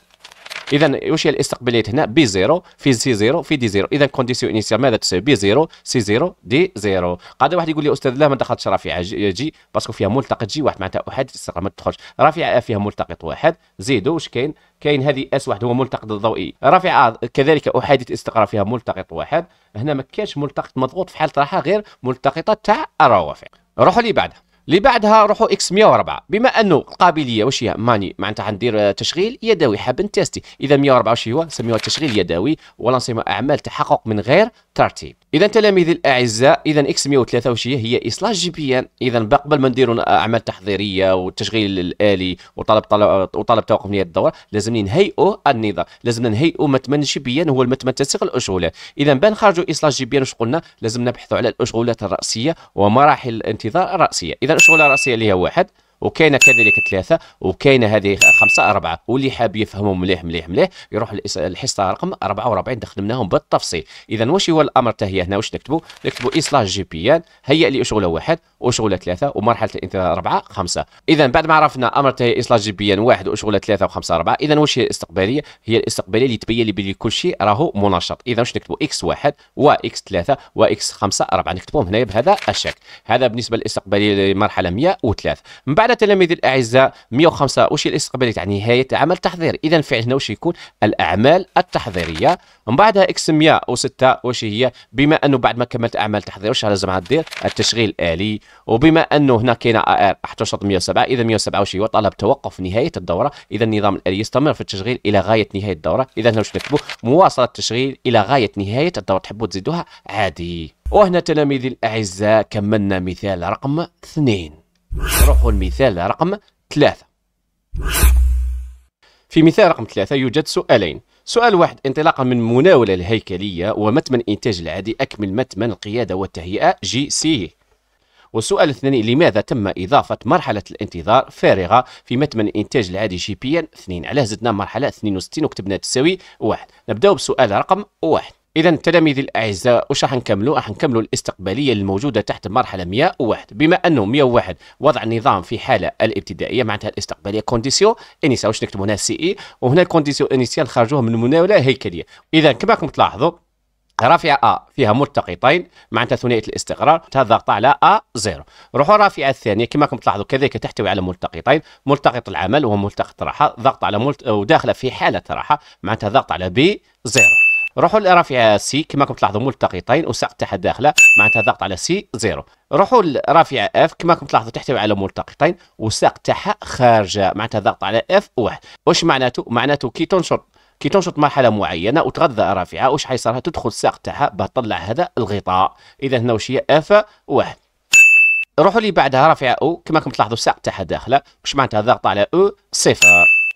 اذا واش هي الاستقباليه هنا بي زيرو في سي زيرو في دي زيرو اذا كونديسيون انيسيال ماذا تساوي بي زيرو سي زيرو دي زيرو قاعد واحد يقول لي استاذ لا ما دخلتش رافعه جي, جي باسكو فيها ملتقط جي واحد معناتها احد ما تدخلش رافعه فيها ملتقط واحد زيدو واش كاين كاين هذه اس واحد هو ملتقط الضوئي رافعه كذلك احاديه استقرار فيها ملتقط واحد هنا ما كانش ملتقط مضغوط في حاله راحه غير ملتقطه تاع الروافع روحوا لي بعدها اللي بعدها روحوا اكس 104 بما انه القابليه واش هي ماني معناتها ندير تشغيل يدوي حاب نتيستي اذا 104 واش هو سميوها تشغيل يدوي ولنسمى اعمال تحقق من غير ترتيب اذا تلاميذي الاعزاء اذا اكس 103 واش هي هي اصلاح جي بي ان اذا قبل ما نديروا اعمال تحضيريه والتشغيل الالي وطلب طلب وطلب توقف نهايه الدوره لازم نهيئوا النظام لازم نهيئوا متمن جي بي ان هو المتمن تنسيق الاشغالات اذا بان خرجوا اصلاح جي بي ان واش قلنا لازم نبحثوا على الاشغالات الراسيه ومراحل الانتظار الراسيه اذا اذا الشغله اللي هي واحد وكاينه كذلك ثلاثه وكاينه هذه خمسه اربعه واللي حاب يفهمهم مليح مليح مليح يروح الحصه رقم 44 خدمناهم بالتفصيل اذا واش هو الامر تاهي هنا واش نكتبوا نكتبوا اصلاح جي بي ان هيئ لي شغله واحد وشغله ثلاثه ومرحله الانتظار اربعه خمسه اذا بعد ما عرفنا امر تاهي اصلاح جي بي ان واحد وشغله ثلاثه وخمسه اربعه اذا واش هي الاستقباليه هي الاستقباليه اللي تبين لي بلي كل شيء راهو منشط اذا واش نكتبوا اكس واحد واكس ثلاثه واكس خمسه اربعه نكتبوهم هنا بهذا الشكل هذا بالنسبه للاستقباليه لمرحله 103 من بعد تلاميذ الاعزاء 105 وش الاستقبال تاع يعني نهايه عمل تحضير اذا فعلنا وش يكون الاعمال التحضيريه من بعدها اكس 106 وش هي بما انه بعد ما كملت اعمال تحضير وش لازم دير التشغيل الالي وبما انه هنا كاين ار 11107 اذا 107 وش هو طلب توقف نهايه الدوره اذا النظام الالي يستمر في التشغيل الى غايه نهايه الدوره اذا هنا وش نكتبوا مواصله التشغيل الى غايه نهايه الدوره تحبوا تزيدوها عادي وهنا تلاميذي الاعزاء كملنا مثال رقم اثنين نروحوا المثال رقم ثلاثة في مثال رقم ثلاثة يوجد سؤالين سؤال واحد انطلاقا من مناولة الهيكلية ومتمن إنتاج العادي أكمل متمن القيادة والتهيئة جي سي والسؤال الثاني لماذا تم إضافة مرحلة الانتظار فارغة في متمن الإنتاج العادي جي بي ان 2 علاه زدنا مرحلة 62 وكتبنا تساوي واحد نبداو بسؤال رقم واحد اذا تلاميذي الاعزاء واش راح نكملوا راح نكملوا الاستقباليه الموجوده تحت المرحله 101 بما انه 101 وضع النظام في حاله الابتدائيه معناتها الاستقباليه كونديسيون انيسيال واش نكتبوا هنا سي اي وهنا الكونديسيون انيسيال خرجوها من المناوله هيكلية اذا كما راكم تلاحظوا رافعة أ فيها ملتقطين معناتها ثنائية الاستقرار تضغط على أ زيرو روحوا الرافعة الثانية كما راكم تلاحظوا كذلك تحتوي على ملتقطين ملتقط العمل وملتقط راحة ضغط على ملت... وداخلة في حالة راحة معناتها ضغط على بي زيرو روحوا لرافعه سي كما راكم تلاحظوا ملتقطين وساق تاعها داخله معناتها ضغط على سي زيرو روحوا لرافعه اف كما راكم تلاحظوا تحتوي على ملتقطين وساق تاعها خارجه معناتها ضغط على اف واحد واش معناته معناته كي تنشر كي تنشط مرحله معينه وتغذى رافعه واش حيصير تدخل الساق تاعها باه تطلع هذا الغطاء اذا هنا واش هي اف واحد روحوا لي بعدها رافعه او كما راكم تلاحظوا الساق تاعها داخله واش معناتها ضغط على او صفر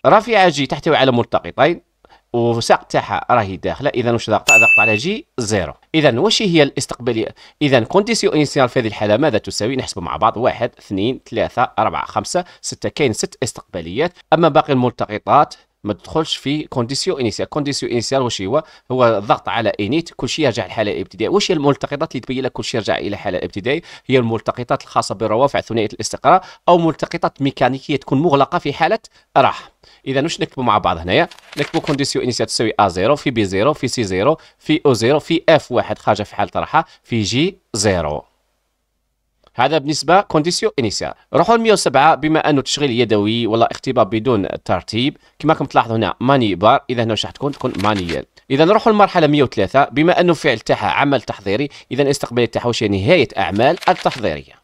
رافعه جي تحتوي على ملتقطين وساق تاعها راهي داخله اذا واش ضغط ضغط على جي زيرو اذا واش هي الاستقباليه اذا كونديسيون انيسيال في هذه الحاله ماذا تساوي نحسبوا مع بعض واحد اثنين ثلاثه اربعه خمسه سته كاين ست استقباليات اما باقي الملتقطات ما تدخلش في كونديسيون انيسيال كونديسيون انيسيال واش هو هو الضغط على انيت كل شيء يرجع للحاله الابتدائيه واش هي الملتقطات اللي تبين لك كل شيء يرجع الى الحاله الابتدائيه هي الملتقطات الخاصه بالروافع ثنائيه الاستقراء او ملتقطات ميكانيكيه تكون مغلقه في حاله راح اذا واش نكتبوا مع بعض هنايا نكتبوا كونديسيون انيسيال تساوي ا 0 في بي 0 في سي 0 في او 0 في اف 1 خارجه في حاله راحه في جي 0 هذا بالنسبه كونديسيو انيسيال نروحوا ل 107 بما انه تشغيل يدوي ولا اختبار بدون ترتيب كما راكم تلاحظوا هنا ماني بار اذا هنا واش راح تكون تكون مانيال اذا نروحوا للمرحله 103 بما انه الفعل تاعها عمل تحضيري اذا استقبال تاعها واش نهايه يعني؟ اعمال التحضيريه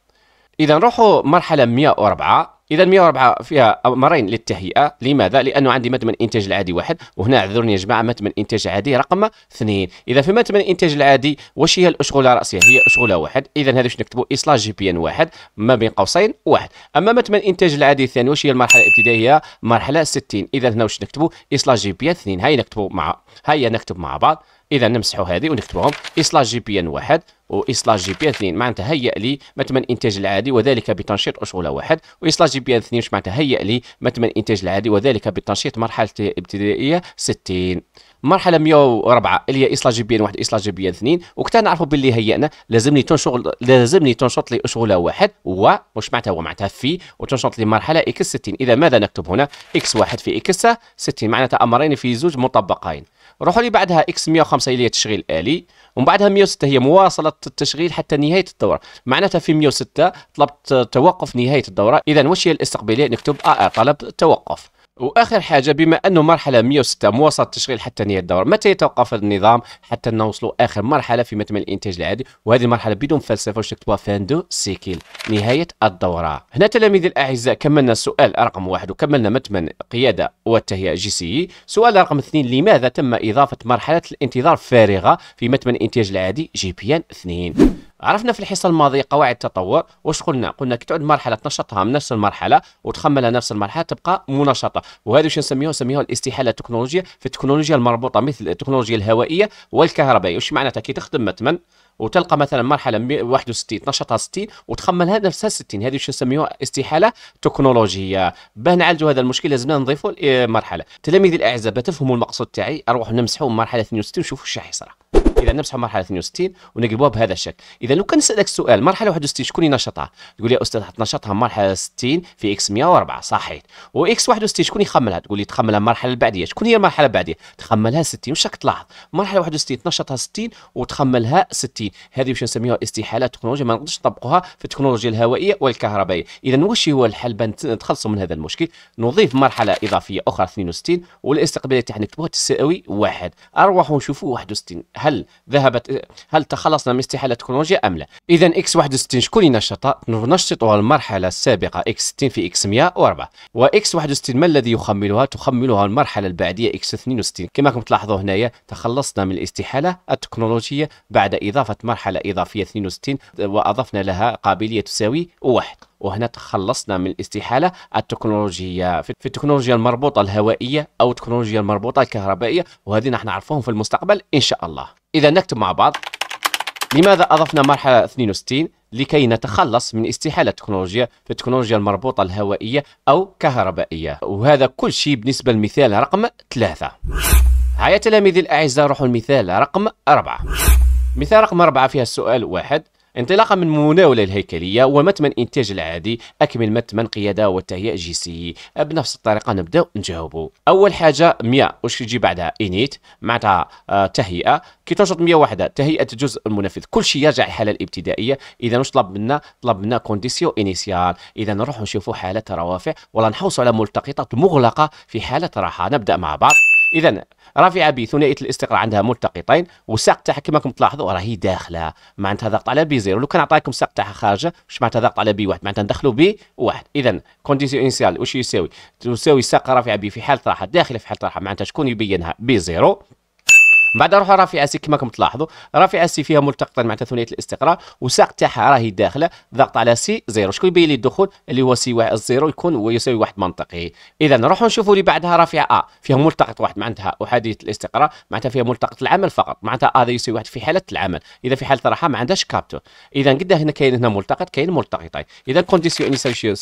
اذا نروحوا مرحله 104 اذا 104 فيها امرين للتهيئه لماذا لانه عندي متمن انتاج العادي واحد وهنا اعذروني يا جماعه متمن انتاج عادي رقم اثنين اذا في متمن انتاج العادي واش هي الاشغله الراسيه هي اشغله واحد اذا هذا واش نكتبوا اصلاح جي بي ان واحد ما بين قوسين واحد اما متمن انتاج العادي الثاني واش هي المرحله الابتدائيه مرحله 60 اذا هنا واش نكتبوا اصلاح جي بي ان اثنين هاي نكتبوا مع هيا نكتب مع بعض اذا نمسحوا هذه ونكتبوهم اصلاح جي بي ان واحد واصلاح جي بي ان 2 معناتها هيئ لي متمن الانتاج العادي وذلك بتنشيط اشغله واحد واصلاح جي بي ان 2 معناتها هيئ لي متمن الانتاج العادي وذلك بتنشيط مرحله ابتدائيه 60 مرحله 104 اللي هي اصلاح ان 1 اصلاح ان 2 وكتا نعرفوا باللي هيئنا لازمني تنشغل لازمني تنشط لي اشغله واحد ومش معناتها هو معناتها في وتنشط لي مرحله اكس 60 اذا ماذا نكتب هنا اكس واحد في اكس 60 معناتها امرين في زوج مطبقين روحوا لي بعدها اكس 105 هي تشغيل الي ومن بعدها 106 هي مواصله التشغيل حتى نهايه الدوره معناتها في 106 طلبت توقف نهايه الدوره اذا واش هي الاستقباليه نكتب ا طلب توقف واخر حاجه بما انه مرحله 106 مواصله التشغيل حتى نهايه الدوره متى يتوقف النظام حتى نوصلوا اخر مرحله في متم الانتاج العادي وهذه المرحله بدون فلسفه واش تكتبوها فاندو سيكيل نهايه الدوره هنا تلاميذي الاعزاء كملنا السؤال رقم واحد وكملنا متمن قياده والتهيئه جي سي سؤال رقم اثنين لماذا تم اضافه مرحله الانتظار فارغه في متمن الانتاج العادي جي بي ان 2 عرفنا في الحصه الماضيه قواعد التطور واش قلنا قلنا كي تعود مرحله تنشطها من نفس المرحله وتخملها نفس المرحله تبقى منشطه وهذا واش نسميوه نسميوه الاستحاله التكنولوجيه في التكنولوجيا المربوطه مثل التكنولوجيا الهوائيه والكهربائيه واش معناتها كي تخدم مثلا وتلقى مثلا مرحله 61 تنشطها 60 وتخملها نفسها 60 هذه واش نسميوها استحاله تكنولوجيه باه نعالجوا هذا المشكل لازمنا نضيفوا مرحله تلاميذي الاعزاء تفهموا المقصود تاعي اروحوا نمسحوا مرحله 62 ونشوفوا واش راح اذا نمسحوا مرحله 62 ونقلبوها بهذا الشكل اذا لو كان نسالك سؤال مرحله 61 شكون ينشطها تقول لي يا استاذ نشطها مرحله 60 في اكس 104 صحيح واكس 61 شكون يخملها تقول لي تخملها المرحله البعديه شكون هي المرحله البعديه تخملها 60 واش راك تلاحظ مرحله 61 تنشطها 60 وتخملها 60 هذه واش نسميها استحاله تكنولوجيا ما نقدرش نطبقوها في التكنولوجيا الهوائيه والكهربائيه اذا واش هو الحل باش نتخلصوا من هذا المشكل نضيف مرحله اضافيه اخرى 62 والاستقباليه تاعنا نكتبوها تساوي واحد اروح ونشوفوا 61 هل ذهبت هل تخلصنا من استحاله التكنولوجيا ام لا اذا اكس 61 شكون ينشطها نشطها المرحله السابقه اكس 60 في اكس 104 واكس 61 ما الذي يخملها تخملها المرحله البعديه اكس 62 كما راكم تلاحظوا هنايا تخلصنا من الاستحاله التكنولوجيه بعد اضافه مرحله اضافيه 62 واضفنا لها قابليه تساوي واحد وهنا تخلصنا من الاستحاله التكنولوجيه في التكنولوجيا المربوطه الهوائيه او التكنولوجيا المربوطه الكهربائيه وهذه نحن نعرفوهم في المستقبل ان شاء الله اذا نكتب مع بعض لماذا أضفنا مرحلة 62 لكي نتخلص من استحالة التكنولوجيا في التكنولوجيا المربوطة الهوائية أو كهربائية وهذا كل شيء بالنسبة للمثال رقم 3 هيا تلاميذي الأعزاء روحوا المثال رقم 4 مثال رقم 4 فيها السؤال واحد انطلاقا من مناولة الهيكلية ومتمن إنتاج العادي أكمل متمن قيادة والتهيئة سي بنفس الطريقة نبداو نجاوبو أول حاجة 100 واش يجي بعدها إنيت معناتها آه تهيئة كي تنشط 100 واحدة تهيئة الجزء المنفذ كل شيء يرجع الحالة الابتدائية إذا واش طلب منا طلب منا كونديسيون إنيسيال إذا نروحو نشوفو حالة روافع ولا نحوسو على ملتقطات مغلقة في حالة راحة نبدأ مع بعض اذا رافعه بثنائيه الاستقرار عندها ملتقطين والساق تاعها كما راكم تلاحظوا راهي داخله معناتها ضغط على بي زيرو لو كان عطاكم الساق تاعها خارجه واش معناتها ضغط على بي واحد معناتها ندخلوا بي واحد اذا كونديسيون انسيال واش يساوي تساوي الساق رافعه بي في حاله راحه داخله في حاله راحه معناتها شكون يبينها بي زيرو من بعد روحوا رافعه سي كما راكم تلاحظوا رافعه سي فيها ملتقطا مع ثنائيه الاستقرار والساق تاعها راهي داخله ضغط على سي زيرو شكون يبين لي الدخول اللي هو سي واحد الزيرو يكون ويساوي واحد منطقي اذا نروحوا نشوفوا اللي بعدها رافعه ا فيها ملتقط واحد معناتها احاديه الاستقرار معناتها فيها ملتقط العمل فقط معناتها ا يساوي واحد في حاله العمل اذا في حاله راحه ما عندهاش كابتور اذا قد هنا كاين هنا ملتقط كاين ملتقطين اذا كونديسيون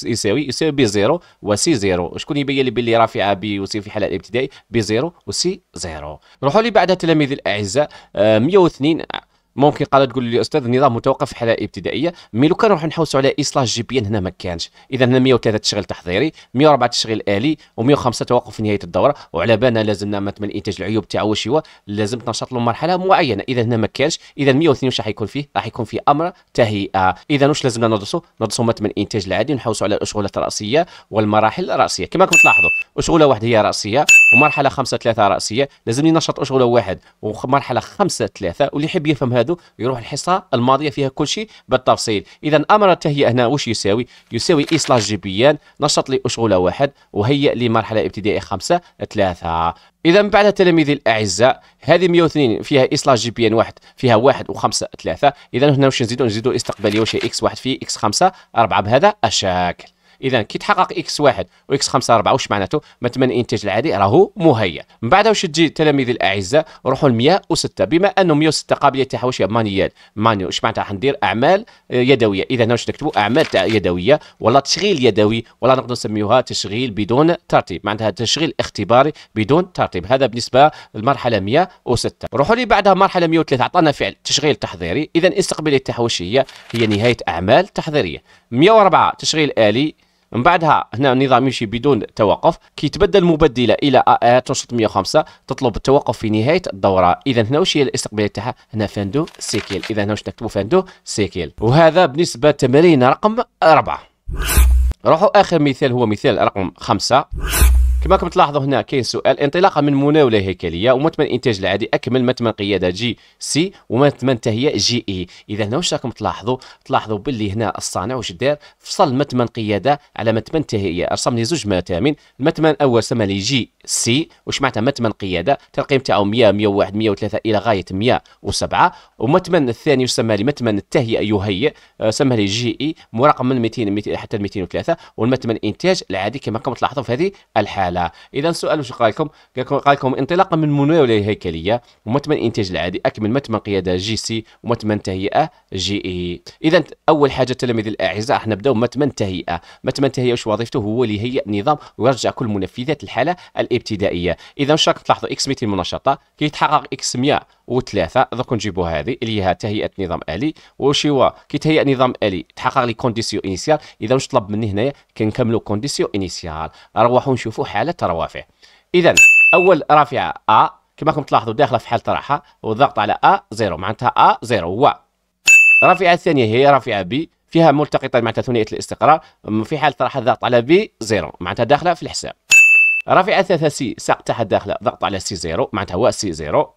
يساوي يساوي بي زيرو وسي زيرو شكون يبين لي باللي رافعه بي وسي في حاله الابتدائي بي زيرو وسي زيرو نروحوا اللي بعدها تلاميذ تلاميذي الاعزاء 102 آه، ممكن قال تقول لي استاذ النظام متوقف حالة ابتدائيه مي لو كان نروح نحوسوا على اصلاح جي بي هنا ما كانش اذا هنا 103 تشغيل تحضيري 104 تشغيل الي و105 توقف في نهايه الدوره وعلى بالنا لازمنا مثلا الانتاج العيوب تاعو واش هو لازم تنشط له مرحله معينه اذا هنا ما كانش اذا 102 واش راح يكون فيه راح يكون فيه امر تهيئه اذا واش لازمنا ندرسوا ندرسوا مثلا الانتاج العادي ونحوسوا على الاشغالات الراسيه والمراحل الراسيه كما راكم تلاحظوا اشغاله واحده هي راسيه ومرحله خمسة ثلاثة راسيه لازم ينشط اشغله واحد ومرحله خمسة ثلاثة واللي يحب يفهم هذا يروح الحصه الماضيه فيها كل شيء بالتفصيل اذا امر التهيئه هنا واش يساوي يساوي اصلاح جبيان نشط لي اشغله واحد وهيئ لي مرحله ابتدائيه خمسة ثلاثة اذا بعد تلاميذي الاعزاء هذه 102 فيها اصلاح جي بي ان واحد فيها واحد وخمسة ثلاثة اذا هنا واش نزيدو نزيدو استقباليه واش اكس واحد في اكس خمسة أربعة بهذا الشكل اذا كي تحقق اكس واحد واكس 5 4 واش معناته مثلا الانتاج العادي راهو مهيأ من بعد واش تجي تلاميذي الاعزاء روحوا ل 106 بما انه 106 قابليه تاعها واش مانيال مانيو واش معناتها حندير اعمال آه، يدويه اذا واش نكتبوا اعمال يدويه ولا تشغيل يدوي ولا نقدر نسميوها تشغيل بدون ترتيب معناتها تشغيل اختباري بدون ترتيب هذا بالنسبه للمرحله 106 روحوا لي بعدها مرحله 103 عطانا فعل تشغيل تحضيري اذا استقباليه تاعها واش هي هي نهايه اعمال تحضيريه 104 تشغيل الي من بعدها هنا النظام يمشي بدون توقف كيتبدل مبدله الى ا آية 1605 تطلب التوقف في نهايه الدوره اذا هنا وش هي الاستقبال تاعها هنا فاندو سيكيل اذا هنا واش نكتبوا فاندو سيكيل وهذا بالنسبه لتمرين رقم أربعة روحوا اخر مثال هو مثال رقم خمسة كما راكم تلاحظوا هنا كاين سؤال انطلاقا من مناوله هيكليه ومتمن انتاج العادي اكمل متمن قياده جي سي ومتمن تهيئه جي اي اذا هنا واش راكم تلاحظوا تلاحظوا باللي هنا الصانع واش دار فصل متمن قياده على متمن تهيئه رسم لي زوج متامن المتمن الاول سمى لي جي سي واش معناتها متمن قياده ترقيم تاعو 100 101 103 الى غايه 107 ومتمن الثاني يسمى لي متمن التهيئه يهيئ آه، سمى لي جي اي مراقم من 200 حتى 203 والمتمن انتاج العادي كما راكم تلاحظوا في هذه الحاله لا اذا السؤال شو قال لكم قال لكم انطلاقا من مناوله هيكليه ومتمن انتاج العادي اكمل متمن قياده جي سي ومتمن تهيئه جي اي اذا اول حاجه التلاميذ الاعزاء راح نبداو متمن تهيئه متمن تهيئه واش وظيفته هو اللي يهيئ نظام ويرجع كل منفذات الحاله الابتدائيه اذا واش راك تلاحظوا اكس 200 منشطه كيتحقق اكس 100 و3 دوك نجيبوا هذه اللي هي تهيئة نظام آلي واش هو كي تهيئ نظام آلي تحقق لي كونديسيون انيسيال إذا واش طلب مني هنايا كنكملوا كونديسيون انيسيال نروحو نشوفوا حاجة على الروافع اذا اول رافعه ا كما راكم تلاحظوا داخله في حاله راحه والضغط على ا زيرو معناتها ا زيرو و الرافعه الثانيه هي رافعه بي فيها ملتقطه معناتها ثنائيه الاستقرار في حاله راحه الضغط على بي زيرو معناتها داخله في الحساب رافعه ثلاثه سي ساق تحت داخله ضغط على سي زيرو معناتها هو سي زيرو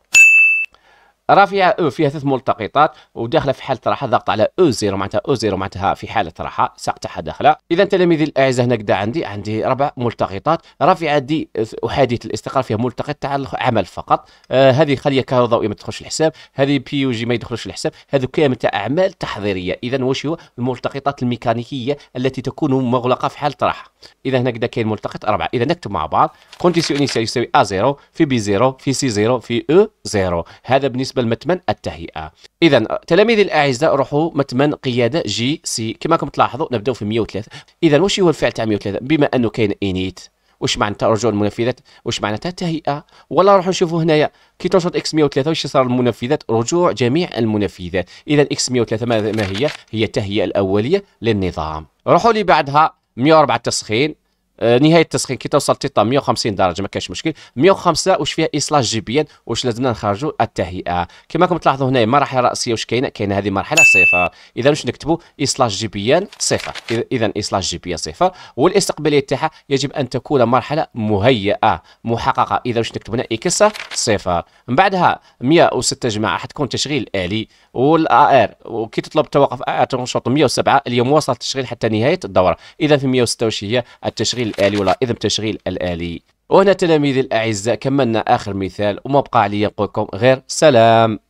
راه فيها او فيها ثلاث ملتقطات وداخله في حاله راحه ضغط على او زيرو معناتها او زيرو معناتها في حاله راحه ساق تاعها داخله اذا تلاميذي الاعزاء هناك عندي عندي ربع ملتقطات رافعه دي احاديه الاستقرار فيها ملتقط تاع العمل فقط آه هذه خليه كهربائيه ما تدخلش الحساب هذه بي يو جي ما يدخلش الحساب هذو كامل تاع اعمال تحضيريه اذا واش هو الملتقطات الميكانيكيه التي تكون مغلقه في حاله راحه اذا هناك كاين ملتقط اربعه اذا نكتب مع بعض كونديسيون يساوي ا زيرو في بي زيرو في سي زيرو في او e زيرو هذا بالنسبه بالنسبه لمتمن التهيئه اذا تلاميذي الاعزاء روحوا متمن قياده جي سي كما راكم تلاحظوا نبداو في 103 اذا واش هو الفعل تاع 103 بما انه كاين انيت واش معناتها رجوع المنفذات واش معناتها التهيئه ولا نروحوا نشوفوا هنايا كي تنشط اكس 103 واش صار المنفذات رجوع جميع المنفذات اذا اكس 103 ما هي هي التهيئه الاوليه للنظام روحوا لي بعدها 104 التسخين آه، نهايه التسخين كي توصل تيطا 150 درجه ما كاينش مشكل 105 واش فيها اصلاح إن واش لازمنا نخرجوا التهيئه كما راكم تلاحظوا هنا مراحل راسيه واش كاينه كاينه هذه مرحله صفر اذا واش نكتبوا اصلاح إن صفر اذا اصلاح جبيا صفر والاستقباليه تاعها يجب ان تكون مرحله مهيئه محققه اذا واش نكتب هنا اكس صفر من بعدها 106 جماعه حتكون تشغيل الي والاي ار وكي تطلب توقف اي تنشط 107 اليوم وصل التشغيل حتى نهايه الدوره اذا في 126 هي التشغيل الالي ولا اذا التشغيل الالي وهنا تلاميذي الاعزاء كملنا اخر مثال وما بقى عليا نقول لكم غير سلام